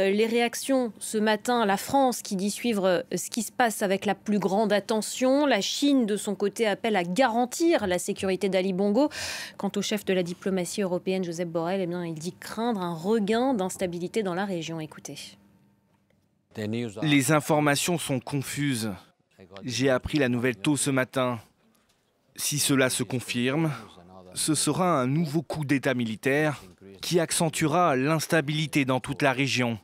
Euh, les réactions ce matin, la France qui dit suivre euh, ce qui se passe avec la plus grande attention, la Chine de son côté appelle à garantir la sécurité d'Ali Bongo. Quant au chef de la diplomatie européenne, Joseph Borrell, eh bien, il dit craindre un regain d'instabilité dans la région. Écoutez. Les informations sont confuses. J'ai appris la nouvelle tôt ce matin. Si cela se confirme, ce sera un nouveau coup d'État militaire qui accentuera l'instabilité dans toute la région.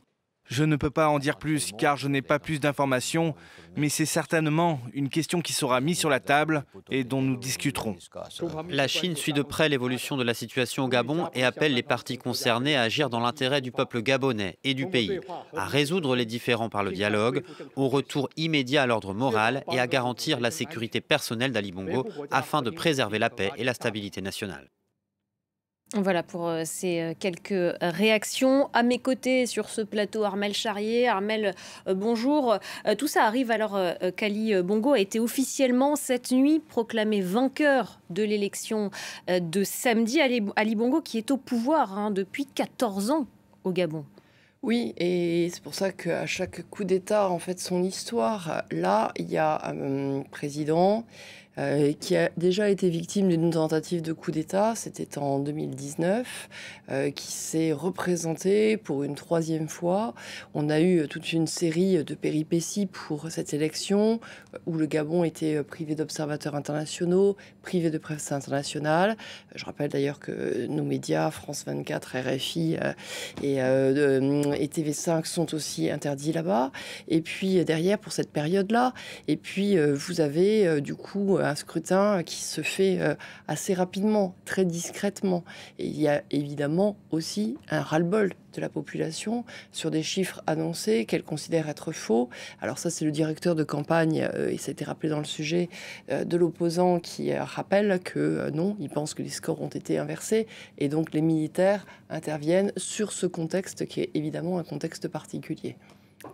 Je ne peux pas en dire plus car je n'ai pas plus d'informations, mais c'est certainement une question qui sera mise sur la table et dont nous discuterons. La Chine suit de près l'évolution de la situation au Gabon et appelle les parties concernées à agir dans l'intérêt du peuple gabonais et du pays, à résoudre les différends par le dialogue, au retour immédiat à l'ordre moral et à garantir la sécurité personnelle d'Ali Bongo afin de préserver la paix et la stabilité nationale. Voilà pour euh, ces euh, quelques réactions. À mes côtés sur ce plateau, Armel Charrier. Armel, euh, bonjour. Tout ça arrive alors qu'Ali Bongo a été officiellement cette nuit proclamé vainqueur de l'élection de samedi. Ali Bongo qui est au pouvoir hein, depuis 14 ans au Gabon. Oui, et c'est pour ça qu'à chaque coup d'État, en fait, son histoire, là, il y a un président, euh, qui a déjà été victime d'une tentative de coup d'État, c'était en 2019, euh, qui s'est représenté pour une troisième fois. On a eu euh, toute une série de péripéties pour cette élection, où le Gabon était privé d'observateurs internationaux, privé de presse internationale. Je rappelle d'ailleurs que nos médias, France 24, RFI et, et TV5 sont aussi interdits là-bas. Et puis derrière, pour cette période-là, et puis vous avez du coup un scrutin euh, qui se fait euh, assez rapidement, très discrètement. Et il y a évidemment aussi un ras-le-bol de la population sur des chiffres annoncés qu'elle considère être faux. Alors ça, c'est le directeur de campagne, et euh, ça rappelé dans le sujet, de l'opposant qui rappelle que non, il pense que les scores ont été inversés, et donc les militaires interviennent sur ce contexte qui est évidemment un contexte particulier.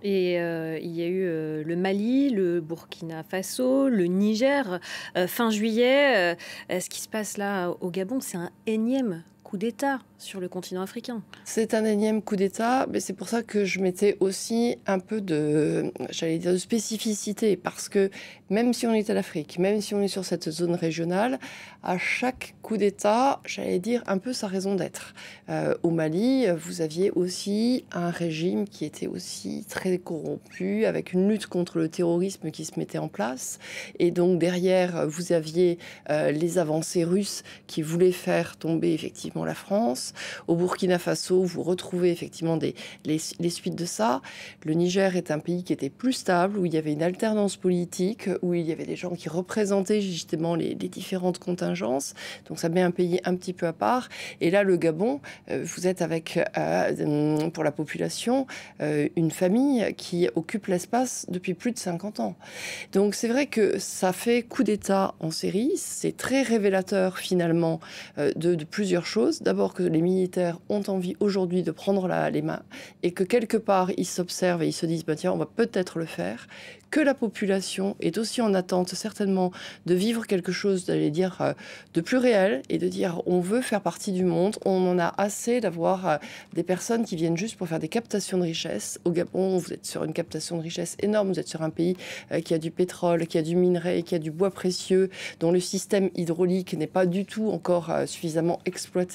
Et euh, il y a eu euh, le Mali, le Burkina Faso, le Niger. Euh, fin juillet, ce qui se passe là au Gabon, c'est un énième d'État sur le continent africain. C'est un énième coup d'État, mais c'est pour ça que je mettais aussi un peu de, j'allais dire, de spécificité, parce que même si on est à l'Afrique, même si on est sur cette zone régionale, à chaque coup d'État, j'allais dire un peu sa raison d'être. Euh, au Mali, vous aviez aussi un régime qui était aussi très corrompu, avec une lutte contre le terrorisme qui se mettait en place, et donc derrière, vous aviez euh, les avancées russes qui voulaient faire tomber effectivement la France. Au Burkina Faso, vous retrouvez effectivement des, les, suites de ça. Le Niger est un pays qui était plus stable, où il y avait une alternance politique, où il y avait des gens qui représentaient justement les, différentes contingences. Donc ça met un pays un petit peu à part. Et là, le Gabon, euh, vous êtes avec, euh, pour la population, euh, une famille qui occupe l'espace depuis plus de 50 ans. Donc c'est vrai que ça fait coup d'État en série. C'est très révélateur finalement de plusieurs choses D'abord que les militaires ont envie aujourd'hui de prendre la, les mains et que quelque part ils s'observent et ils se disent bah, tiens, on va peut-être le faire. Que la population est aussi en attente certainement de vivre quelque chose, d'aller dire, euh, de plus réel et de dire on veut faire partie du monde, on en a assez d'avoir euh, des personnes qui viennent juste pour faire des captations de richesses. Au Gabon, vous êtes sur une captation de richesses énorme, vous êtes sur un pays euh, qui a du pétrole, qui a du minerai, qui a du bois précieux, dont le système hydraulique n'est pas du tout encore suffisamment exploité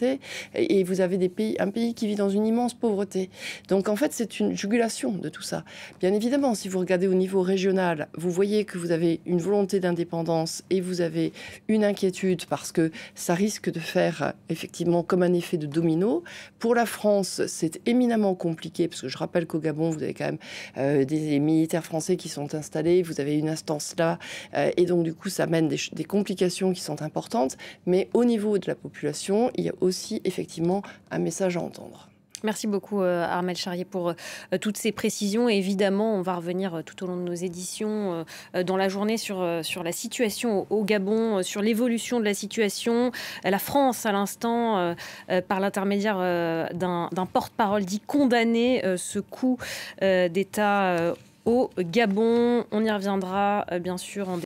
et vous avez des pays, un pays qui vit dans une immense pauvreté. Donc en fait, c'est une jugulation de tout ça. Bien évidemment, si vous regardez au niveau régional, vous voyez que vous avez une volonté d'indépendance et vous avez une inquiétude parce que ça risque de faire effectivement comme un effet de domino. Pour la France, c'est éminemment compliqué parce que je rappelle qu'au Gabon, vous avez quand même euh, des militaires français qui sont installés, vous avez une instance là euh, et donc du coup, ça mène des, des complications qui sont importantes. Mais au niveau de la population, il y a aussi aussi effectivement un message à entendre. Merci beaucoup euh, Armel Charrier pour euh, toutes ces précisions. évidemment, on va revenir euh, tout au long de nos éditions dans la journée sur, sur la situation au Gabon, sur l'évolution de la situation. La France, à l'instant, par l'intermédiaire d'un porte-parole, dit condamner ce coup d'État au Gabon. On y reviendra bien sûr en